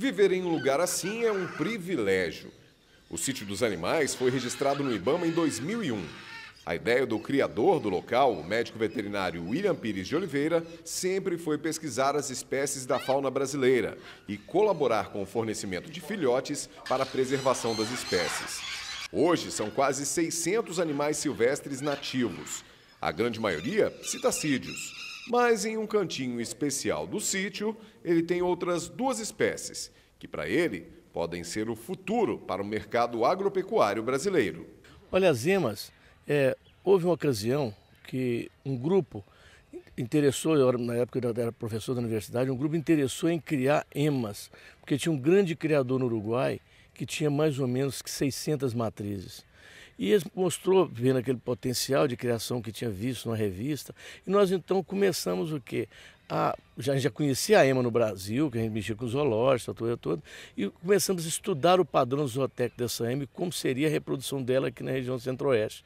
Viver em um lugar assim é um privilégio. O Sítio dos Animais foi registrado no Ibama em 2001. A ideia do criador do local, o médico veterinário William Pires de Oliveira, sempre foi pesquisar as espécies da fauna brasileira e colaborar com o fornecimento de filhotes para a preservação das espécies. Hoje são quase 600 animais silvestres nativos. A grande maioria citacídeos, mas em um cantinho especial do sítio, ele tem outras duas espécies, que para ele podem ser o futuro para o mercado agropecuário brasileiro. Olha, as emas, é, houve uma ocasião que um grupo interessou, eu na época eu era professor da universidade, um grupo interessou em criar emas, porque tinha um grande criador no Uruguai que tinha mais ou menos 600 matrizes. E ele mostrou, vendo aquele potencial de criação que tinha visto na revista, e nós então começamos o quê? A, já, já conhecia a EMA no Brasil, que a gente mexia com zoológicos, a coisa toda, e começamos a estudar o padrão zootécnico dessa EMA e como seria a reprodução dela aqui na região centro-oeste.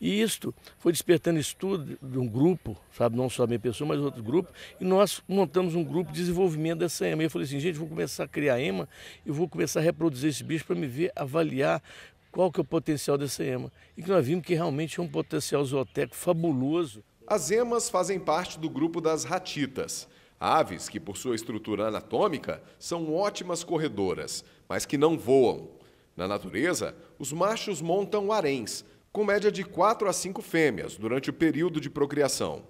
E isto foi despertando estudo de um grupo, sabe, não só a minha pessoa, mas outro grupo, e nós montamos um grupo de desenvolvimento dessa EMA. E eu falei assim, gente, vou começar a criar EMA e vou começar a reproduzir esse bicho para me ver avaliar qual que é o potencial dessa ema. E que nós vimos que realmente é um potencial zootécnico fabuloso. As emas fazem parte do grupo das ratitas. Aves que, por sua estrutura anatômica, são ótimas corredoras, mas que não voam. Na natureza, os machos montam haréns, com média de 4 a 5 fêmeas durante o período de procriação.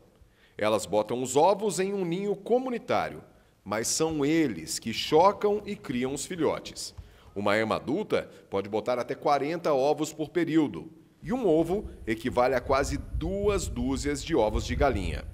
Elas botam os ovos em um ninho comunitário, mas são eles que chocam e criam os filhotes. Uma ema adulta pode botar até 40 ovos por período, e um ovo equivale a quase duas dúzias de ovos de galinha.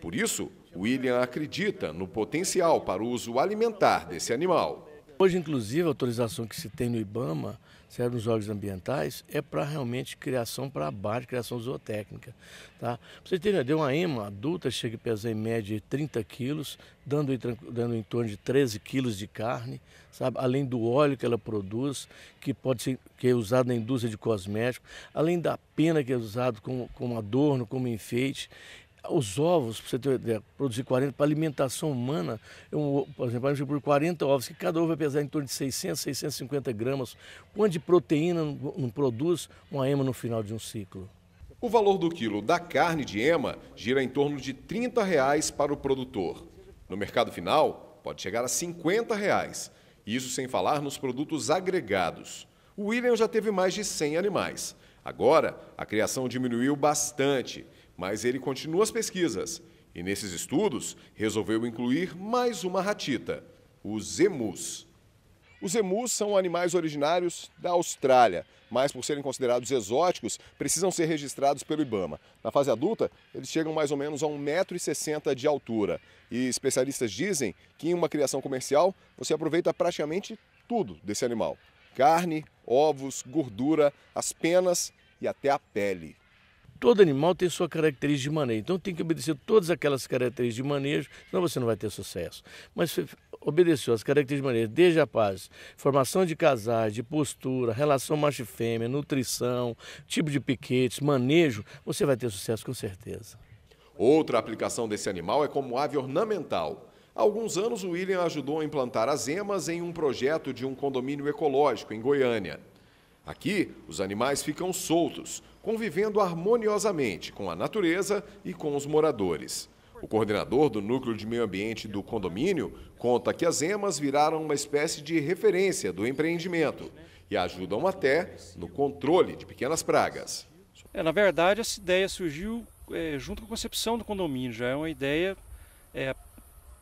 Por isso, William acredita no potencial para o uso alimentar desse animal. Hoje, inclusive, a autorização que se tem no IBAMA, serve é nos órgãos ambientais, é para realmente criação para abate, criação zootécnica. Tá? Pra vocês terem uma ideia, uma ema adulta chega a pesar em média 30 quilos, dando, dando em torno de 13 quilos de carne, sabe? além do óleo que ela produz, que pode ser que é usado na indústria de cosméticos, além da pena que é usado como, como adorno, como enfeite. Os ovos, para você ter uma ideia, produzir 40, para alimentação humana, eu, é por exemplo, a gente por 40 ovos, que cada ovo vai pesar em torno de 600, 650 gramas. Quanto de proteína não produz uma ema no final de um ciclo? O valor do quilo da carne de ema gira em torno de R$ 30 reais para o produtor. No mercado final, pode chegar a R$ 50 reais. Isso sem falar nos produtos agregados. O William já teve mais de 100 animais. Agora, a criação diminuiu bastante mas ele continua as pesquisas e, nesses estudos, resolveu incluir mais uma ratita, os emus. Os emus são animais originários da Austrália, mas por serem considerados exóticos, precisam ser registrados pelo Ibama. Na fase adulta, eles chegam mais ou menos a 1,60m de altura. E especialistas dizem que em uma criação comercial, você aproveita praticamente tudo desse animal: carne, ovos, gordura, as penas e até a pele todo animal tem sua característica de manejo. Então tem que obedecer todas aquelas características de manejo, senão você não vai ter sucesso. Mas obedeceu as características de manejo, desde a paz, formação de casais, de postura, relação macho e fêmea, nutrição, tipo de piquetes, manejo, você vai ter sucesso com certeza. Outra aplicação desse animal é como ave ornamental. Há alguns anos, o William ajudou a implantar as emas em um projeto de um condomínio ecológico em Goiânia. Aqui, os animais ficam soltos, convivendo harmoniosamente com a natureza e com os moradores. O coordenador do Núcleo de Meio Ambiente do condomínio conta que as emas viraram uma espécie de referência do empreendimento e ajudam até no controle de pequenas pragas. É, na verdade, essa ideia surgiu é, junto com a concepção do condomínio. Já é uma ideia, é, a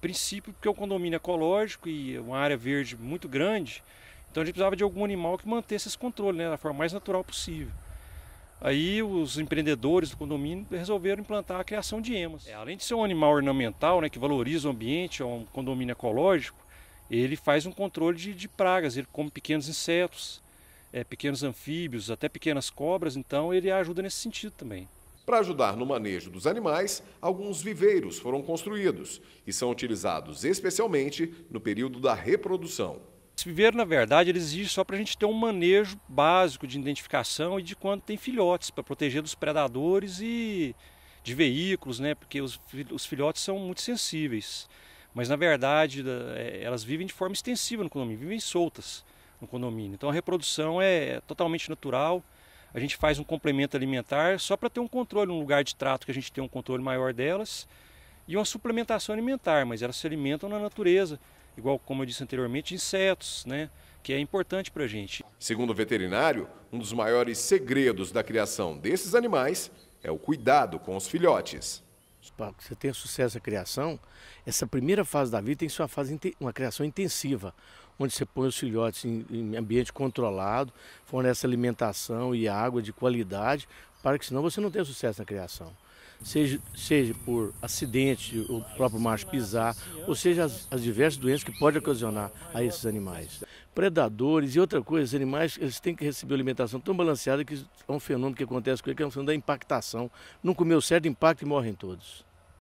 princípio, porque o condomínio é ecológico e é uma área verde muito grande, então a gente precisava de algum animal que mantesse esse controle né, da forma mais natural possível. Aí os empreendedores do condomínio resolveram implantar a criação de emas. É, além de ser um animal ornamental, né, que valoriza o ambiente, é um condomínio ecológico, ele faz um controle de, de pragas, ele come pequenos insetos, é, pequenos anfíbios, até pequenas cobras, então ele ajuda nesse sentido também. Para ajudar no manejo dos animais, alguns viveiros foram construídos e são utilizados especialmente no período da reprodução. Esse na verdade, eles existe só para a gente ter um manejo básico de identificação e de quando tem filhotes, para proteger dos predadores e de veículos, né? Porque os, os filhotes são muito sensíveis. Mas, na verdade, é, elas vivem de forma extensiva no condomínio, vivem soltas no condomínio. Então, a reprodução é totalmente natural. A gente faz um complemento alimentar só para ter um controle, um lugar de trato que a gente tem um controle maior delas e uma suplementação alimentar, mas elas se alimentam na natureza, igual como eu disse anteriormente, insetos, né? que é importante para a gente. Segundo o veterinário, um dos maiores segredos da criação desses animais é o cuidado com os filhotes. Para você ter sucesso na criação, essa primeira fase da vida tem que ser uma, fase, uma criação intensiva, onde você põe os filhotes em, em ambiente controlado, fornece alimentação e água de qualidade, para que senão você não tenha sucesso na criação seja, seja por acidente, o próprio macho pisar, ou seja, as, as diversas doenças que pode ocasionar a esses animais. Predadores e outra coisa, os animais eles têm que receber alimentação tão balanceada que é um fenômeno que acontece com ele, que é um fenômeno da impactação. Não comeu certo, impacta e morrem todos.